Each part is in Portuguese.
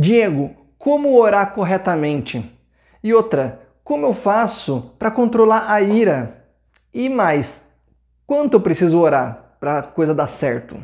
Diego, como orar corretamente? E outra, como eu faço para controlar a ira? E mais, quanto eu preciso orar para a coisa dar certo?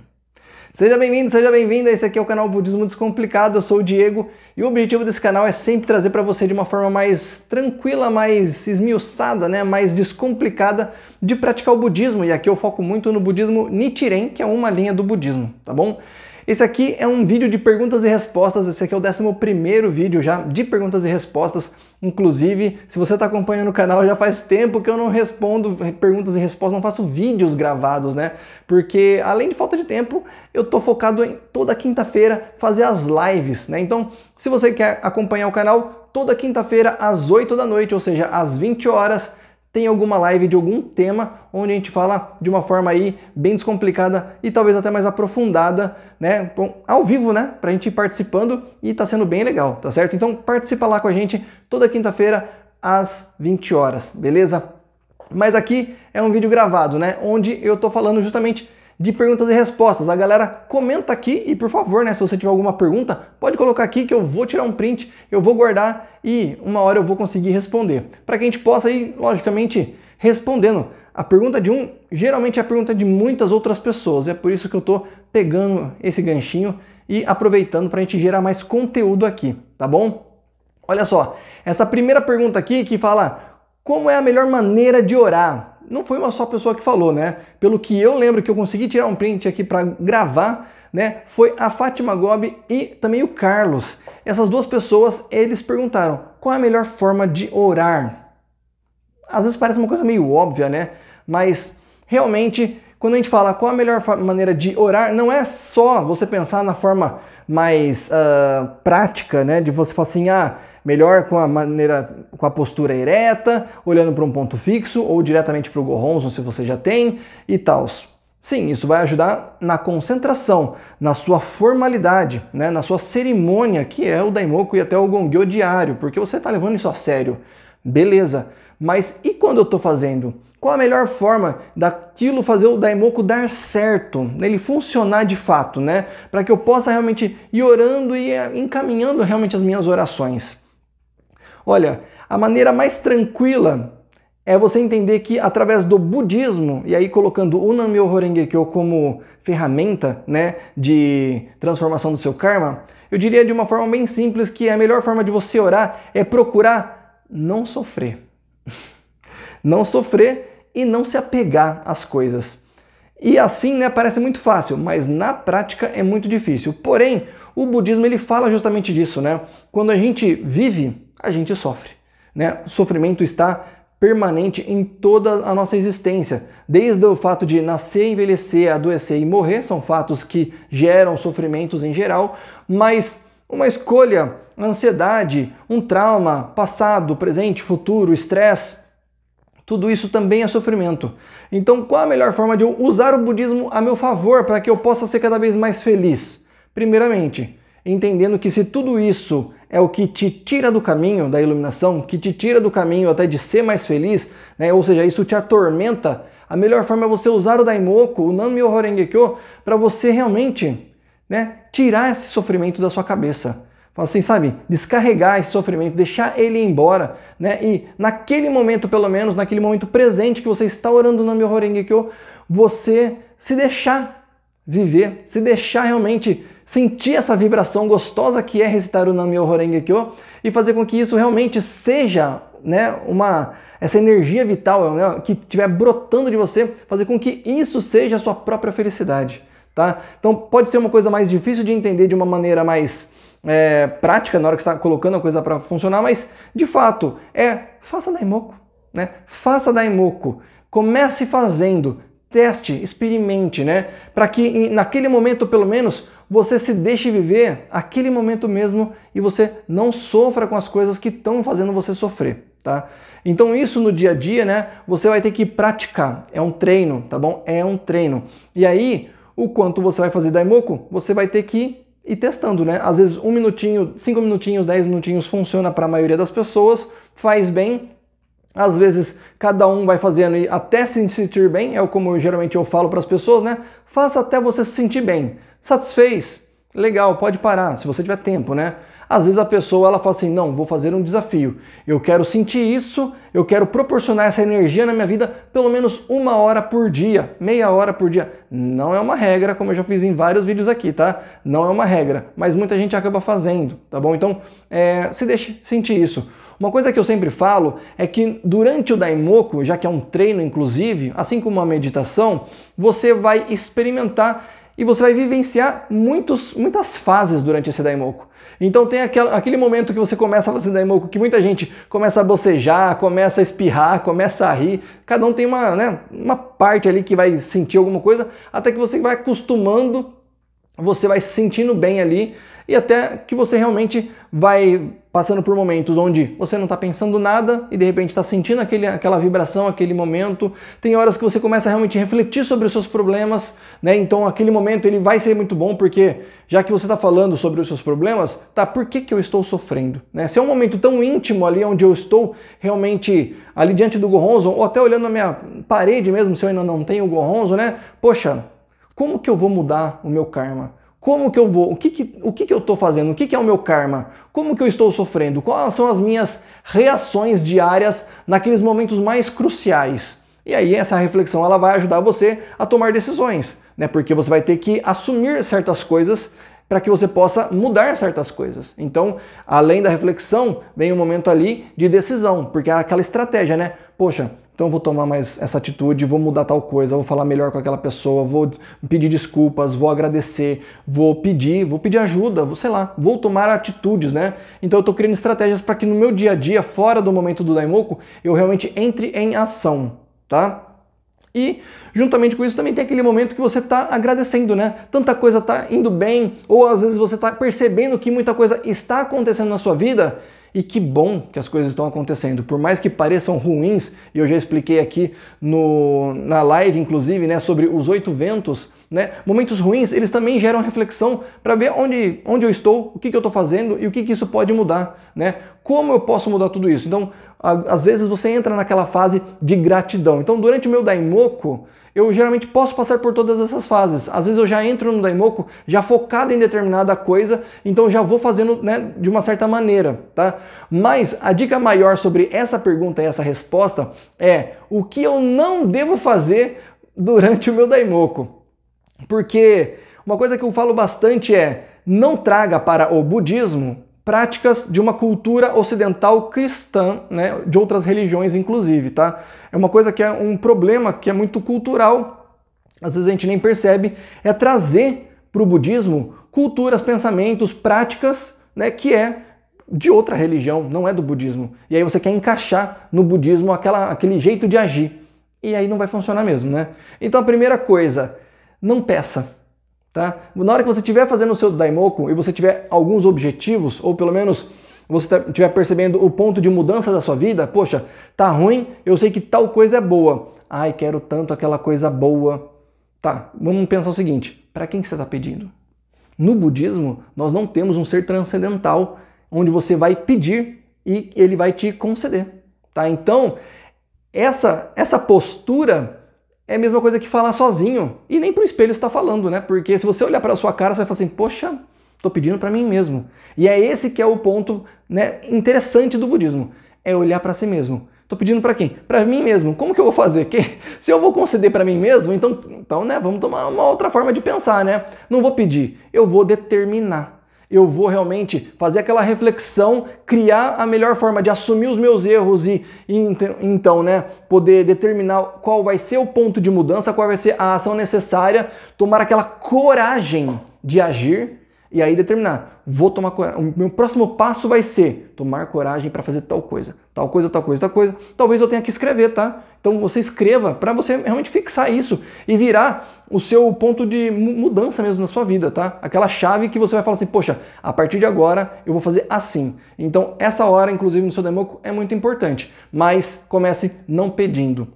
Seja bem-vindo, seja bem-vinda. Esse aqui é o canal Budismo Descomplicado. Eu sou o Diego e o objetivo desse canal é sempre trazer para você de uma forma mais tranquila, mais esmiuçada, né, mais descomplicada de praticar o budismo. E aqui eu foco muito no budismo Nichiren, que é uma linha do budismo, tá bom? Esse aqui é um vídeo de perguntas e respostas, esse aqui é o 11 primeiro vídeo já de perguntas e respostas. Inclusive, se você está acompanhando o canal, já faz tempo que eu não respondo perguntas e respostas, não faço vídeos gravados, né? Porque além de falta de tempo, eu tô focado em toda quinta-feira fazer as lives, né? Então, se você quer acompanhar o canal, toda quinta-feira às 8 da noite, ou seja, às 20 horas, tem alguma live de algum tema onde a gente fala de uma forma aí bem descomplicada e talvez até mais aprofundada, né? Bom, ao vivo, né? Pra gente ir participando e tá sendo bem legal, tá certo? Então participa lá com a gente toda quinta-feira às 20 horas, beleza? Mas aqui é um vídeo gravado, né? Onde eu tô falando justamente de perguntas e respostas. A galera comenta aqui e por favor, né, se você tiver alguma pergunta, pode colocar aqui que eu vou tirar um print, eu vou guardar e uma hora eu vou conseguir responder. Para que a gente possa ir, logicamente, respondendo. A pergunta de um geralmente é a pergunta de muitas outras pessoas. É por isso que eu estou pegando esse ganchinho e aproveitando para a gente gerar mais conteúdo aqui, tá bom? Olha só, essa primeira pergunta aqui que fala como é a melhor maneira de orar? não foi uma só pessoa que falou, né? Pelo que eu lembro que eu consegui tirar um print aqui para gravar, né? Foi a Fátima Gobi e também o Carlos. Essas duas pessoas, eles perguntaram qual é a melhor forma de orar. Às vezes parece uma coisa meio óbvia, né? Mas realmente, quando a gente fala qual a melhor maneira de orar, não é só você pensar na forma mais uh, prática, né? De você falar assim, ah, Melhor com a maneira, com a postura ereta, olhando para um ponto fixo ou diretamente para o Goronzo, se você já tem, e tal. Sim, isso vai ajudar na concentração, na sua formalidade, né, na sua cerimônia, que é o Daimoku e até o Gongyo diário, porque você está levando isso a sério. Beleza, mas e quando eu estou fazendo? Qual a melhor forma daquilo fazer o Daimoku dar certo, ele funcionar de fato, né? Para que eu possa realmente ir orando e encaminhando realmente as minhas orações. Olha, a maneira mais tranquila é você entender que através do budismo, e aí colocando o Nammyo Horenge Kyo como ferramenta né, de transformação do seu karma, eu diria de uma forma bem simples que a melhor forma de você orar é procurar não sofrer. não sofrer e não se apegar às coisas. E assim, né, parece muito fácil, mas na prática é muito difícil. Porém, o budismo ele fala justamente disso, né? Quando a gente vive a gente sofre. Né? O sofrimento está permanente em toda a nossa existência. Desde o fato de nascer, envelhecer, adoecer e morrer, são fatos que geram sofrimentos em geral, mas uma escolha, ansiedade, um trauma, passado, presente, futuro, estresse, tudo isso também é sofrimento. Então, qual a melhor forma de eu usar o budismo a meu favor para que eu possa ser cada vez mais feliz? Primeiramente, entendendo que se tudo isso é o que te tira do caminho da iluminação, que te tira do caminho até de ser mais feliz, né? ou seja, isso te atormenta. A melhor forma é você usar o Daimoku, o Nami Horengekyo, para você realmente né, tirar esse sofrimento da sua cabeça. Fala assim, sabe? Descarregar esse sofrimento, deixar ele embora, né? E naquele momento, pelo menos, naquele momento presente que você está orando no meu Horengekyo, você se deixar viver, se deixar realmente sentir essa vibração gostosa que é recitar o Nam-myoho Horenge Kyo e fazer com que isso realmente seja né, uma essa energia vital né, que estiver brotando de você, fazer com que isso seja a sua própria felicidade. Tá? Então pode ser uma coisa mais difícil de entender de uma maneira mais é, prática na hora que está colocando a coisa para funcionar, mas de fato é faça daimoku, né? Faça daimoku, comece fazendo, teste, experimente, né? Para que naquele momento, pelo menos, você se deixe viver aquele momento mesmo e você não sofra com as coisas que estão fazendo você sofrer, tá? Então isso no dia a dia, né? Você vai ter que praticar. É um treino, tá bom? É um treino. E aí, o quanto você vai fazer daimoku, você vai ter que ir testando, né? Às vezes um minutinho, cinco minutinhos, dez minutinhos funciona para a maioria das pessoas, faz bem, às vezes cada um vai fazendo e até se sentir bem, é como geralmente eu falo para as pessoas, né? Faça até você se sentir bem. Satisfez? Legal, pode parar, se você tiver tempo, né? Às vezes a pessoa ela fala assim: "Não, vou fazer um desafio. Eu quero sentir isso, eu quero proporcionar essa energia na minha vida pelo menos uma hora por dia, meia hora por dia". Não é uma regra, como eu já fiz em vários vídeos aqui, tá? Não é uma regra, mas muita gente acaba fazendo, tá bom? Então, é, se deixe sentir isso. Uma coisa que eu sempre falo é que durante o Daimoku, já que é um treino inclusive, assim como uma meditação, você vai experimentar e você vai vivenciar muitos, muitas fases durante esse Daimoku. Então tem aquele, aquele momento que você começa a fazer Daimoku, que muita gente começa a bocejar, começa a espirrar, começa a rir. Cada um tem uma, né, uma parte ali que vai sentir alguma coisa, até que você vai acostumando você vai se sentindo bem ali e até que você realmente vai passando por momentos onde você não está pensando nada e de repente está sentindo aquele, aquela vibração, aquele momento. Tem horas que você começa a realmente refletir sobre os seus problemas, né? Então aquele momento ele vai ser muito bom porque já que você está falando sobre os seus problemas, tá? Por que, que eu estou sofrendo? Né? Se é um momento tão íntimo ali onde eu estou realmente ali diante do Goronzo ou até olhando a minha parede mesmo, se eu ainda não tenho o Goronzo, né? Poxa, como que eu vou mudar o meu karma? Como que eu vou? O que, que o que, que eu estou fazendo? O que, que é o meu karma? Como que eu estou sofrendo? Quais são as minhas reações diárias naqueles momentos mais cruciais? E aí essa reflexão ela vai ajudar você a tomar decisões, né? Porque você vai ter que assumir certas coisas para que você possa mudar certas coisas. Então, além da reflexão, vem o um momento ali de decisão, porque é aquela estratégia, né? Poxa, então eu vou tomar mais essa atitude, vou mudar tal coisa, vou falar melhor com aquela pessoa, vou pedir desculpas, vou agradecer, vou pedir, vou pedir ajuda, vou, sei lá, vou tomar atitudes, né? Então eu estou criando estratégias para que no meu dia a dia, fora do momento do Daimoku, eu realmente entre em ação, tá? E juntamente com isso também tem aquele momento que você está agradecendo, né? Tanta coisa está indo bem, ou às vezes você está percebendo que muita coisa está acontecendo na sua vida e que bom que as coisas estão acontecendo. Por mais que pareçam ruins, e eu já expliquei aqui no, na live, inclusive, né, sobre os oito ventos, né, momentos ruins, eles também geram reflexão para ver onde, onde eu estou, o que, que eu estou fazendo e o que, que isso pode mudar. Né? Como eu posso mudar tudo isso? Então, a, às vezes você entra naquela fase de gratidão. Então, durante o meu Daimoku, eu geralmente posso passar por todas essas fases. Às vezes eu já entro no Daimoku já focado em determinada coisa, então já vou fazendo né, de uma certa maneira, tá? Mas a dica maior sobre essa pergunta e essa resposta é o que eu não devo fazer durante o meu Daimoku. Porque uma coisa que eu falo bastante é não traga para o budismo práticas de uma cultura ocidental cristã, né, de outras religiões inclusive, tá? É uma coisa que é um problema que é muito cultural, às vezes a gente nem percebe, é trazer para o budismo culturas, pensamentos, práticas, né, que é de outra religião, não é do budismo. E aí você quer encaixar no budismo aquela, aquele jeito de agir. E aí não vai funcionar mesmo, né? Então a primeira coisa, não peça. Tá? Na hora que você estiver fazendo o seu Daimoku e você tiver alguns objetivos, ou pelo menos você estiver tá, percebendo o ponto de mudança da sua vida, poxa, tá ruim, eu sei que tal coisa é boa. Ai, quero tanto aquela coisa boa. Tá, vamos pensar o seguinte, para quem que você está pedindo? No budismo, nós não temos um ser transcendental onde você vai pedir e ele vai te conceder, tá? Então, essa essa postura é a mesma coisa que falar sozinho. E nem para o espelho está falando, né? Porque se você olhar para a sua cara, você vai falar assim: "Poxa, estou pedindo para mim mesmo". E é esse que é o ponto, né, interessante do budismo, é olhar para si mesmo. Estou pedindo para quem? Para mim mesmo. Como que eu vou fazer? Que, se eu vou conceder para mim mesmo, então, então, né, vamos tomar uma outra forma de pensar, né? Não vou pedir, eu vou determinar eu vou realmente fazer aquela reflexão, criar a melhor forma de assumir os meus erros e, e, então, né, poder determinar qual vai ser o ponto de mudança, qual vai ser a ação necessária, tomar aquela coragem de agir e aí determinar vou tomar coragem. O meu próximo passo vai ser tomar coragem para fazer tal coisa, tal coisa, tal coisa, tal coisa. Talvez eu tenha que escrever, tá? Então você escreva para você realmente fixar isso e virar o seu ponto de mudança mesmo na sua vida, tá? Aquela chave que você vai falar assim, poxa, a partir de agora eu vou fazer assim. Então essa hora, inclusive no seu democo, é muito importante. Mas comece não pedindo,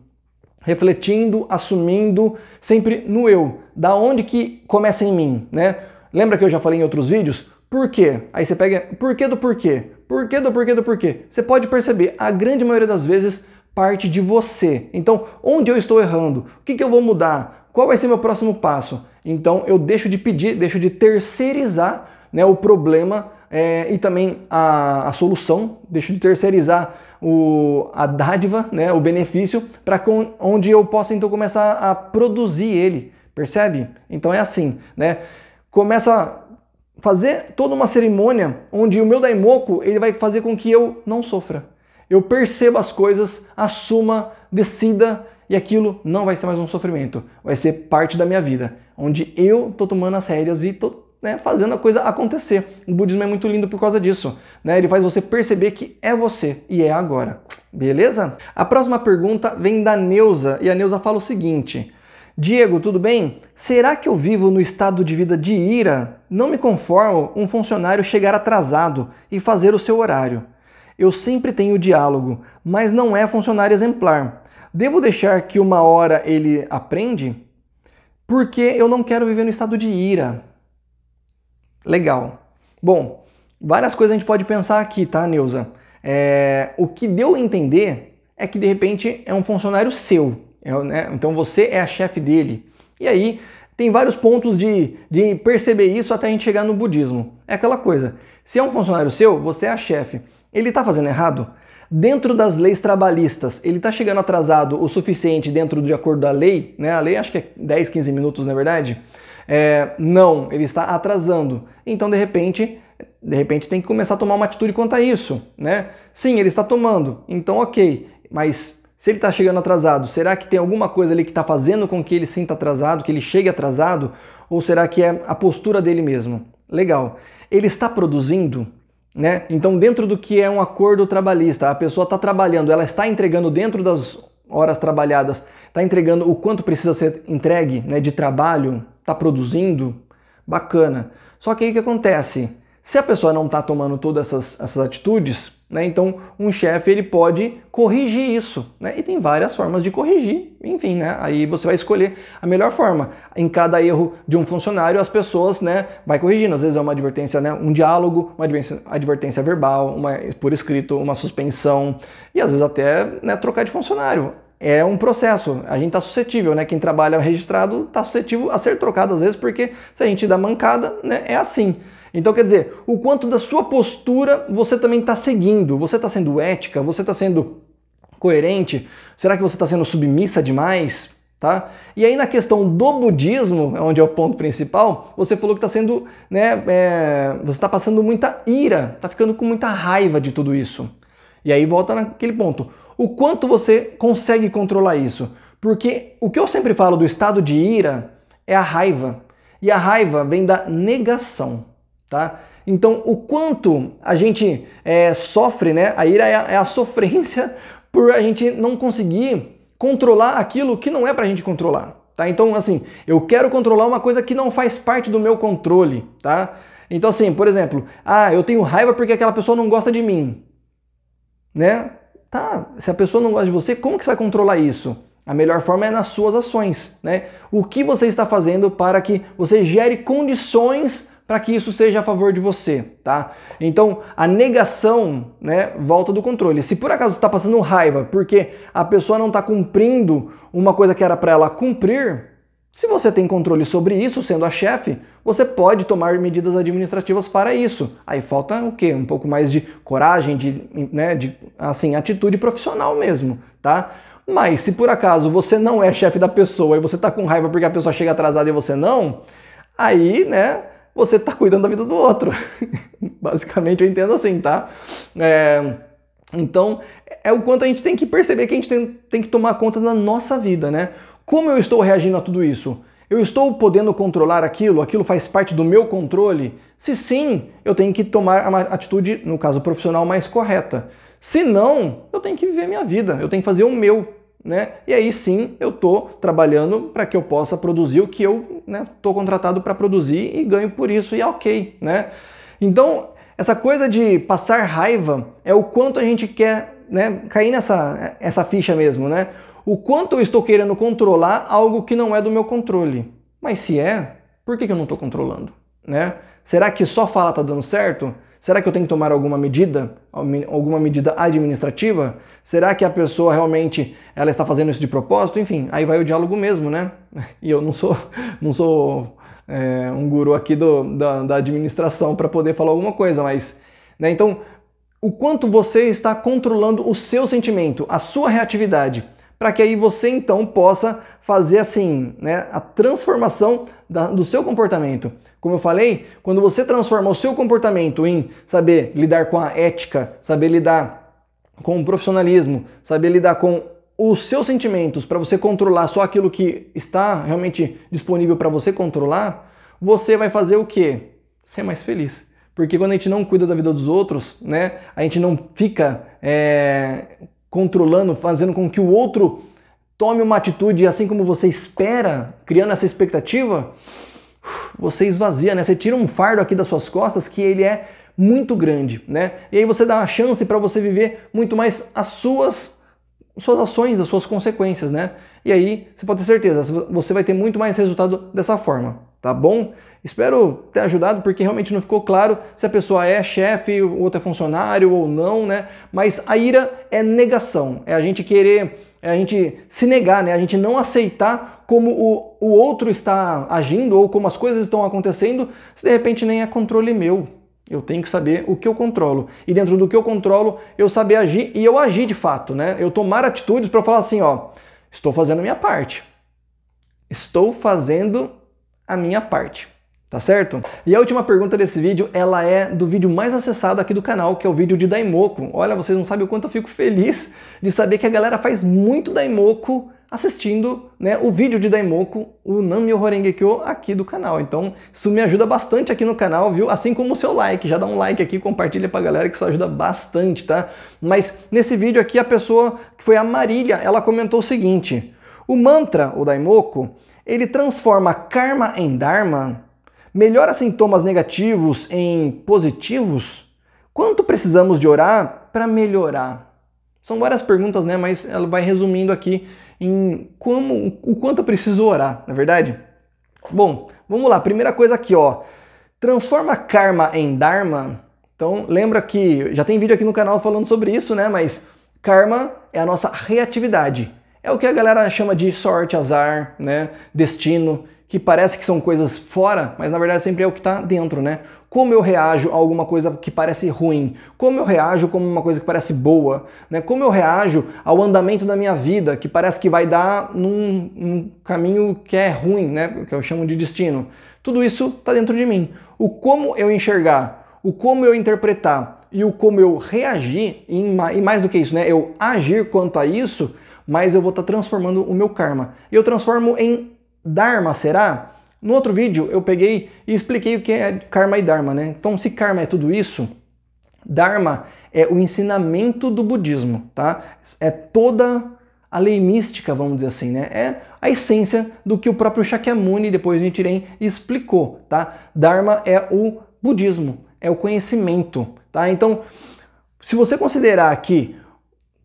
refletindo, assumindo, sempre no eu. Da onde que começa em mim, né? Lembra que eu já falei em outros vídeos? Por quê? Aí você pega porquê do porquê, porquê do porquê do porquê. Você pode perceber, a grande maioria das vezes parte de você. Então, onde eu estou errando? O que, que eu vou mudar? Qual vai ser meu próximo passo? Então, eu deixo de pedir, deixo de terceirizar né, o problema é, e também a, a, solução, deixo de terceirizar o, a dádiva, né, o benefício, para onde eu possa então começar a produzir ele. Percebe? Então é assim, né? Começa fazer toda uma cerimônia onde o meu daimoku ele vai fazer com que eu não sofra. Eu perceba as coisas, assuma, decida e aquilo não vai ser mais um sofrimento, vai ser parte da minha vida, onde eu tô tomando as rédeas e tô né, fazendo a coisa acontecer. O budismo é muito lindo por causa disso. Né? Ele faz você perceber que é você e é agora. Beleza? A próxima pergunta vem da Neuza e a Neuza fala o seguinte: Diego, tudo bem? Será que eu vivo no estado de vida de ira? Não me conformo um funcionário chegar atrasado e fazer o seu horário. Eu sempre tenho diálogo, mas não é funcionário exemplar. Devo deixar que uma hora ele aprende? Porque eu não quero viver no estado de ira. Legal. Bom, várias coisas a gente pode pensar aqui, tá, Neuza? É, o que deu a entender é que de repente é um funcionário seu, é, né? Então você é a chefe dele. E aí tem vários pontos de, de perceber isso até a gente chegar no budismo. É aquela coisa. Se é um funcionário seu, você é a chefe. Ele está fazendo errado? Dentro das leis trabalhistas, ele está chegando atrasado o suficiente dentro de acordo da lei, né? A lei acho que é 10, 15 minutos, na é verdade. É, não, ele está atrasando. Então, de repente, de repente tem que começar a tomar uma atitude quanto a isso, né? Sim, ele está tomando. Então, ok. Mas se ele está chegando atrasado, será que tem alguma coisa ali que está fazendo com que ele sinta atrasado, que ele chegue atrasado? Ou será que é a postura dele mesmo? Legal. Ele está produzindo? Né? Então, dentro do que é um acordo trabalhista, a pessoa está trabalhando, ela está entregando dentro das horas trabalhadas, está entregando o quanto precisa ser entregue né, de trabalho, está produzindo, bacana. Só que aí o que acontece? Se a pessoa não está tomando todas essas, essas atitudes, né, então um chefe ele pode corrigir isso. Né, e tem várias formas de corrigir. Enfim, né, aí você vai escolher a melhor forma. Em cada erro de um funcionário, as pessoas né, vai corrigindo. Às vezes é uma advertência, né, um diálogo, uma advertência, advertência verbal, uma por escrito, uma suspensão. E às vezes até né, trocar de funcionário é um processo. A gente está suscetível, né? Quem trabalha registrado está suscetível a ser trocado às vezes, porque se a gente dá mancada, né? É assim. Então, quer dizer, o quanto da sua postura você também está seguindo. Você está sendo ética? Você está sendo coerente? Será que você está sendo submissa demais? Tá? E aí na questão do budismo, é onde é o ponto principal, você falou que está sendo, né, é, você está passando muita ira, está ficando com muita raiva de tudo isso. E aí volta naquele ponto, o quanto você consegue controlar isso? Porque o que eu sempre falo do estado de ira é a raiva, e a raiva vem da negação tá? Então, o quanto a gente é, sofre, né? A ira é a, é a sofrência por a gente não conseguir controlar aquilo que não é para a gente controlar, tá? Então, assim, eu quero controlar uma coisa que não faz parte do meu controle, tá? Então, assim, por exemplo, ah, eu tenho raiva porque aquela pessoa não gosta de mim, né? Tá, se a pessoa não gosta de você, como que você vai controlar isso? A melhor forma é nas suas ações, né? O que você está fazendo para que você gere condições para que isso seja a favor de você, tá? Então, a negação, né, volta do controle. Se por acaso está passando raiva porque a pessoa não está cumprindo uma coisa que era para ela cumprir, se você tem controle sobre isso, sendo a chefe, você pode tomar medidas administrativas para isso. Aí falta o quê? Um pouco mais de coragem, de, né, de assim, atitude profissional mesmo, tá? Mas se por acaso você não é chefe da pessoa e você está com raiva porque a pessoa chega atrasada e você não, aí, né, você está cuidando da vida do outro. Basicamente, eu entendo assim, tá? É, então, é o quanto a gente tem que perceber que a gente tem, tem que tomar conta da nossa vida, né? Como eu estou reagindo a tudo isso? Eu estou podendo controlar aquilo? Aquilo faz parte do meu controle? Se sim, eu tenho que tomar a atitude, no caso profissional, mais correta. Se não, eu tenho que viver minha vida, eu tenho que fazer o meu né? E aí sim eu estou trabalhando para que eu possa produzir o que eu estou né, contratado para produzir e ganho por isso, e é ok, né? Então, essa coisa de passar raiva é o quanto a gente quer né, cair nessa essa ficha mesmo, né? O quanto eu estou querendo controlar algo que não é do meu controle. Mas se é, por que, que eu não estou controlando? Né? Será que só falar está dando certo? Será que eu tenho que tomar alguma medida, alguma medida administrativa? Será que a pessoa realmente ela está fazendo isso de propósito? Enfim, aí vai o diálogo mesmo, né? E eu não sou, não sou é, um guru aqui do, da, da administração para poder falar alguma coisa, mas, né? Então, o quanto você está controlando o seu sentimento, a sua reatividade? para que aí você então possa fazer assim, né, a transformação da, do seu comportamento. Como eu falei, quando você transforma o seu comportamento em saber lidar com a ética, saber lidar com o profissionalismo, saber lidar com os seus sentimentos para você controlar só aquilo que está realmente disponível para você controlar, você vai fazer o quê? Ser mais feliz. Porque quando a gente não cuida da vida dos outros, né, a gente não fica é, controlando, fazendo com que o outro tome uma atitude assim como você espera, criando essa expectativa, você esvazia, né? Você tira um fardo aqui das suas costas que ele é muito grande, né? E aí você dá uma chance para você viver muito mais as suas suas ações, as suas consequências, né? E aí você pode ter certeza, você vai ter muito mais resultado dessa forma tá bom? Espero ter ajudado, porque realmente não ficou claro se a pessoa é chefe, o outro é funcionário ou não, né? Mas a ira é negação, é a gente querer, é a gente se negar, né? A gente não aceitar como o, o outro está agindo ou como as coisas estão acontecendo, se de repente nem é controle meu. Eu tenho que saber o que eu controlo. E dentro do que eu controlo, eu saber agir e eu agir de fato, né? Eu tomar atitudes para falar assim, ó, estou fazendo minha parte. Estou fazendo a minha parte. Tá certo? E a última pergunta desse vídeo, ela é do vídeo mais acessado aqui do canal, que é o vídeo de Daimoku. Olha, vocês não sabem o quanto eu fico feliz de saber que a galera faz muito Daimoku assistindo né, o vídeo de Daimoku, o Nami Horengekyo, aqui do canal. Então, isso me ajuda bastante aqui no canal, viu? Assim como o seu like. Já dá um like aqui, compartilha pra galera que isso ajuda bastante, tá? Mas nesse vídeo aqui, a pessoa que foi a Marília, ela comentou o seguinte. O mantra, o Daimoku, ele transforma karma em dharma? Melhora sintomas negativos em positivos? Quanto precisamos de orar para melhorar? São várias perguntas, né? Mas ela vai resumindo aqui em como, o quanto eu preciso orar, na é verdade? Bom, vamos lá. Primeira coisa aqui, ó. Transforma karma em dharma. Então, lembra que já tem vídeo aqui no canal falando sobre isso, né? Mas karma é a nossa reatividade. É o que a galera chama de sorte, azar, né? Destino, que parece que são coisas fora, mas na verdade sempre é o que está dentro, né? Como eu reajo a alguma coisa que parece ruim? Como eu reajo como uma coisa que parece boa? Né? Como eu reajo ao andamento da minha vida, que parece que vai dar num, num caminho que é ruim, né? Que eu chamo de destino. Tudo isso está dentro de mim. O como eu enxergar, o como eu interpretar e o como eu reagir, e mais do que isso, né? Eu agir quanto a isso, mas eu vou estar tá transformando o meu karma. E eu transformo em dharma, será? No outro vídeo eu peguei e expliquei o que é karma e dharma, né? Então, se karma é tudo isso, dharma é o ensinamento do budismo, tá? É toda a lei mística, vamos dizer assim, né? É a essência do que o próprio Shakyamuni, depois Tirem, explicou, tá? Dharma é o budismo, é o conhecimento, tá? Então, se você considerar que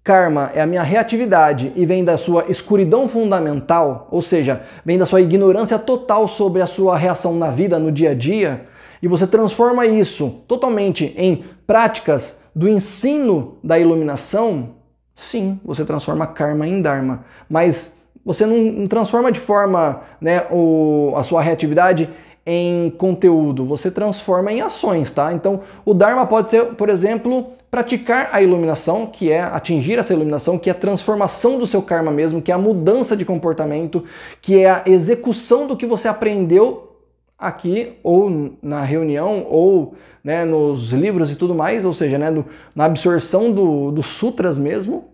Karma é a minha reatividade e vem da sua escuridão fundamental, ou seja, vem da sua ignorância total sobre a sua reação na vida, no dia a dia, e você transforma isso totalmente em práticas do ensino da iluminação, sim, você transforma karma em dharma. Mas você não transforma de forma né, o, a sua reatividade em conteúdo, você transforma em ações, tá? Então, o Dharma pode ser, por exemplo, praticar a iluminação, que é atingir essa iluminação, que é a transformação do seu karma mesmo, que é a mudança de comportamento, que é a execução do que você aprendeu aqui ou na reunião ou né, nos livros e tudo mais, ou seja, né, do, na absorção do, dos sutras mesmo.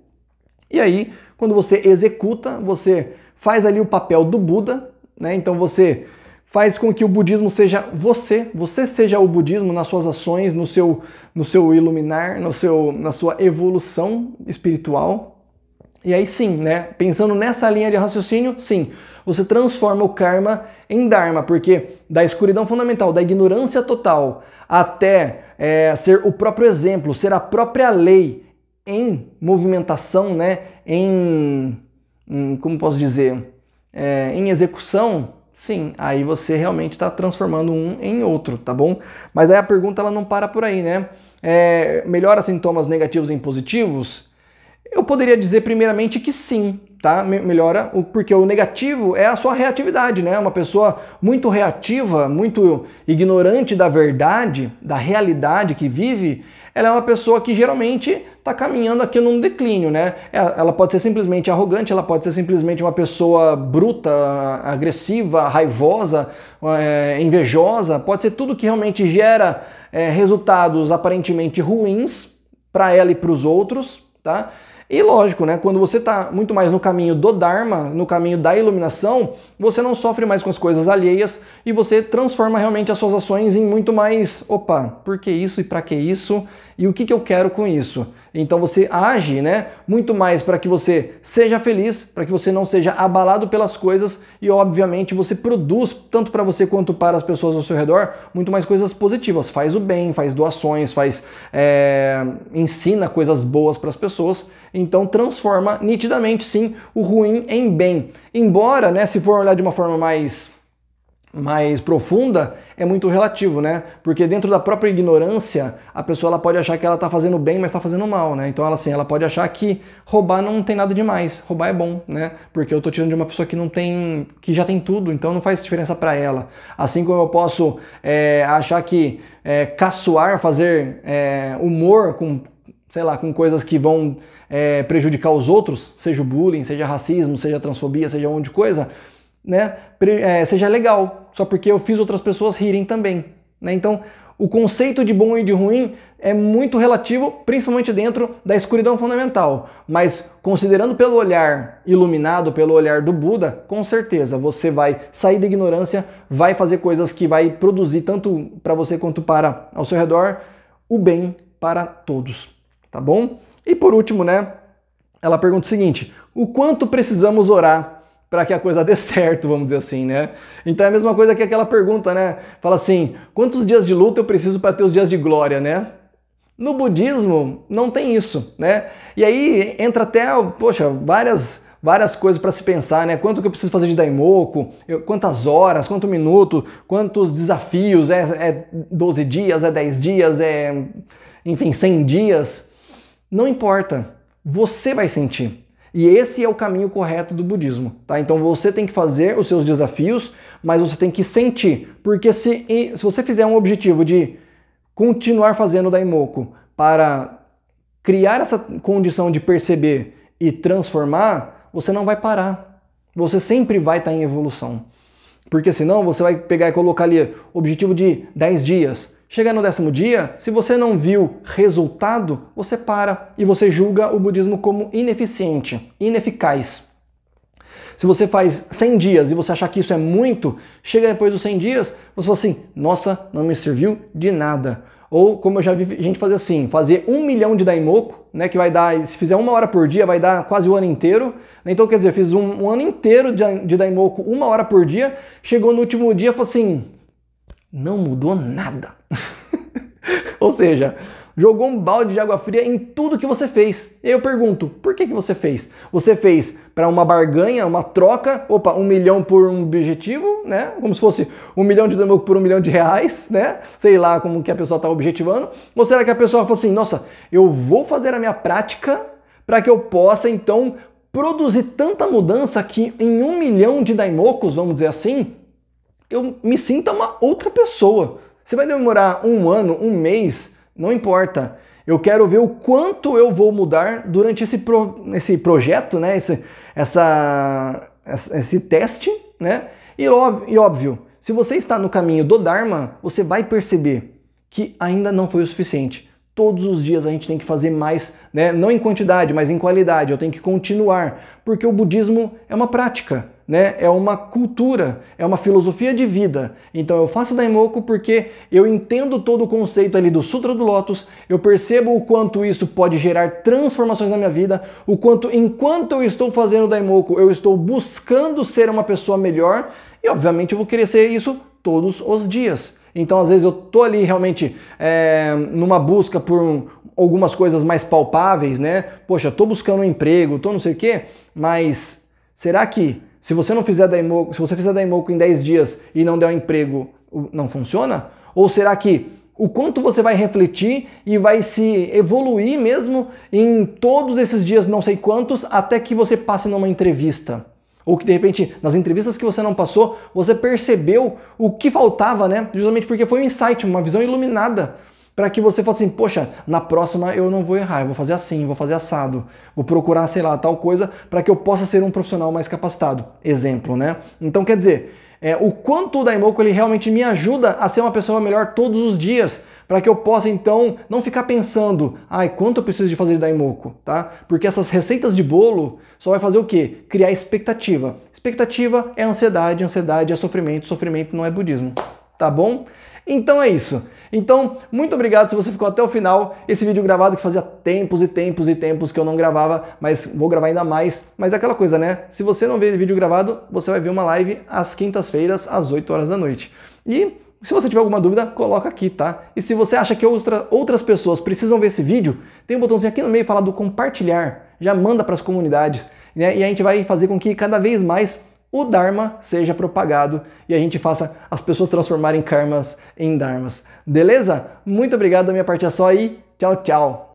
E aí, quando você executa, você faz ali o papel do Buda, né? Então você faz com que o budismo seja você, você seja o budismo nas suas ações, no seu, no seu iluminar, no seu, na sua evolução espiritual. E aí sim, né? Pensando nessa linha de raciocínio, sim, você transforma o karma em dharma, porque da escuridão fundamental, da ignorância total, até é, ser o próprio exemplo, ser a própria lei em movimentação, né? Em, em como posso dizer, é, em execução, Sim, aí você realmente está transformando um em outro, tá bom? Mas aí a pergunta ela não para por aí, né? É, melhora sintomas negativos em positivos? Eu poderia dizer primeiramente que sim, tá? Melhora, porque o negativo é a sua reatividade, né? Uma pessoa muito reativa, muito ignorante da verdade, da realidade que vive, ela é uma pessoa que geralmente está caminhando aqui num declínio, né? É, ela pode ser simplesmente arrogante, ela pode ser simplesmente uma pessoa bruta, agressiva, raivosa, é, invejosa, pode ser tudo que realmente gera é, resultados aparentemente ruins para ela e para os outros, tá? E lógico, né? Quando você está muito mais no caminho do Dharma, no caminho da iluminação, você não sofre mais com as coisas alheias e você transforma realmente as suas ações em muito mais, opa, por que isso e para que isso? E o que, que eu quero com isso? Então você age, né? Muito mais para que você seja feliz, para que você não seja abalado pelas coisas e, obviamente, você produz tanto para você quanto para as pessoas ao seu redor muito mais coisas positivas. Faz o bem, faz doações, faz é, ensina coisas boas para as pessoas. Então transforma nitidamente sim o ruim em bem. Embora, né? Se for olhar de uma forma mais mais profunda, é muito relativo, né? Porque dentro da própria ignorância, a pessoa ela pode achar que ela está fazendo bem, mas está fazendo mal, né? Então ela assim, ela pode achar que roubar não tem nada demais, roubar é bom, né? Porque eu estou tirando de uma pessoa que não tem, que já tem tudo, então não faz diferença para ela. Assim como eu posso é, achar que é, caçoar, fazer é, humor com, sei lá, com coisas que vão é, prejudicar os outros, seja o bullying, seja racismo, seja transfobia, seja um monte de coisa, né? Pre é, seja legal, só porque eu fiz outras pessoas rirem também. Né? Então, o conceito de bom e de ruim é muito relativo, principalmente dentro da escuridão fundamental. Mas considerando pelo olhar iluminado, pelo olhar do Buda, com certeza você vai sair da ignorância, vai fazer coisas que vai produzir tanto para você quanto para ao seu redor o bem para todos, tá bom? E por último, né? Ela pergunta o seguinte: o quanto precisamos orar para que a coisa dê certo, vamos dizer assim, né? Então é a mesma coisa que aquela pergunta, né? Fala assim: quantos dias de luta eu preciso para ter os dias de glória, né? No budismo não tem isso, né? E aí entra até, poxa, várias várias coisas para se pensar, né? Quanto que eu preciso fazer de daimoku, quantas horas, quanto minuto, quantos desafios, é, é 12 dias, é 10 dias, é enfim, 100 dias. Não importa, você vai sentir. E esse é o caminho correto do budismo, tá? Então você tem que fazer os seus desafios, mas você tem que sentir, porque se, se você fizer um objetivo de continuar fazendo Daimoku para criar essa condição de perceber e transformar, você não vai parar. Você sempre vai estar em evolução. Porque senão você vai pegar e colocar ali objetivo de 10 dias. Chega no décimo dia, se você não viu resultado, você para e você julga o budismo como ineficiente, ineficaz. Se você faz 100 dias e você achar que isso é muito, chega depois dos 100 dias, você fala assim: nossa, não me serviu de nada. Ou como eu já vi gente fazer assim, fazer um milhão de daimoku, né, que vai dar, se fizer uma hora por dia, vai dar quase o ano inteiro. Então, quer dizer, fiz um, um ano inteiro de, de daimoku, uma hora por dia, chegou no último dia e falou assim, não mudou nada. Ou seja, jogou um balde de água fria em tudo que você fez. E eu pergunto, por que, que você fez? Você fez para uma barganha, uma troca, opa, um milhão por um objetivo, né? Como se fosse um milhão de demo por um milhão de reais, né? Sei lá como que a pessoa está objetivando. Ou será que a pessoa falou assim, nossa, eu vou fazer a minha prática para que eu possa então produzir tanta mudança que em um milhão de daimokus, vamos dizer assim, eu me sinta uma outra pessoa. Você vai demorar um ano, um mês, não importa. Eu quero ver o quanto eu vou mudar durante esse, pro, esse projeto, né? Esse, essa, esse teste, né? E, e óbvio, se você está no caminho do Dharma, você vai perceber que ainda não foi o suficiente. Todos os dias a gente tem que fazer mais, né? não em quantidade, mas em qualidade. Eu tenho que continuar, porque o budismo é uma prática né, é uma cultura, é uma filosofia de vida. Então eu faço Daimoku porque eu entendo todo o conceito ali do Sutra do Lotus, eu percebo o quanto isso pode gerar transformações na minha vida, o quanto enquanto eu estou fazendo Daimoku, eu estou buscando ser uma pessoa melhor e obviamente eu vou querer ser isso todos os dias. Então às vezes eu tô ali realmente é, numa busca por um, algumas coisas mais palpáveis, né? Poxa, tô buscando um emprego, tô não sei o quê, mas será que se você não fizer da Imoco, se você fizer da Imoco em 10 dias e não der um emprego, não funciona? Ou será que o quanto você vai refletir e vai se evoluir mesmo em todos esses dias, não sei quantos, até que você passe numa entrevista? Ou que de repente, nas entrevistas que você não passou, você percebeu o que faltava, né? Justamente porque foi um insight, uma visão iluminada para que você fale assim, poxa, na próxima eu não vou errar, eu vou fazer assim, vou fazer assado, vou procurar, sei lá, tal coisa, para que eu possa ser um profissional mais capacitado. Exemplo, né? Então quer dizer, é, o quanto o Daimoku ele realmente me ajuda a ser uma pessoa melhor todos os dias, para que eu possa então não ficar pensando, ai, quanto eu preciso de fazer de Daimoku, tá? Porque essas receitas de bolo só vai fazer o quê? Criar expectativa. Expectativa é ansiedade, ansiedade é sofrimento, sofrimento não é budismo, tá bom? Então é isso. Então, muito obrigado se você ficou até o final. Esse vídeo gravado que fazia tempos e tempos e tempos que eu não gravava, mas vou gravar ainda mais. Mas é aquela coisa, né? Se você não vê vídeo gravado, você vai ver uma live às quintas-feiras, às 8 horas da noite. E se você tiver alguma dúvida, coloca aqui, tá? E se você acha que outra, outras pessoas precisam ver esse vídeo, tem um botãozinho aqui no meio falado compartilhar. Já manda para as comunidades. Né? E a gente vai fazer com que cada vez mais o Dharma seja propagado e a gente faça as pessoas transformarem karmas em dharmas. Beleza? Muito obrigado, da minha parte é só aí. Tchau, tchau.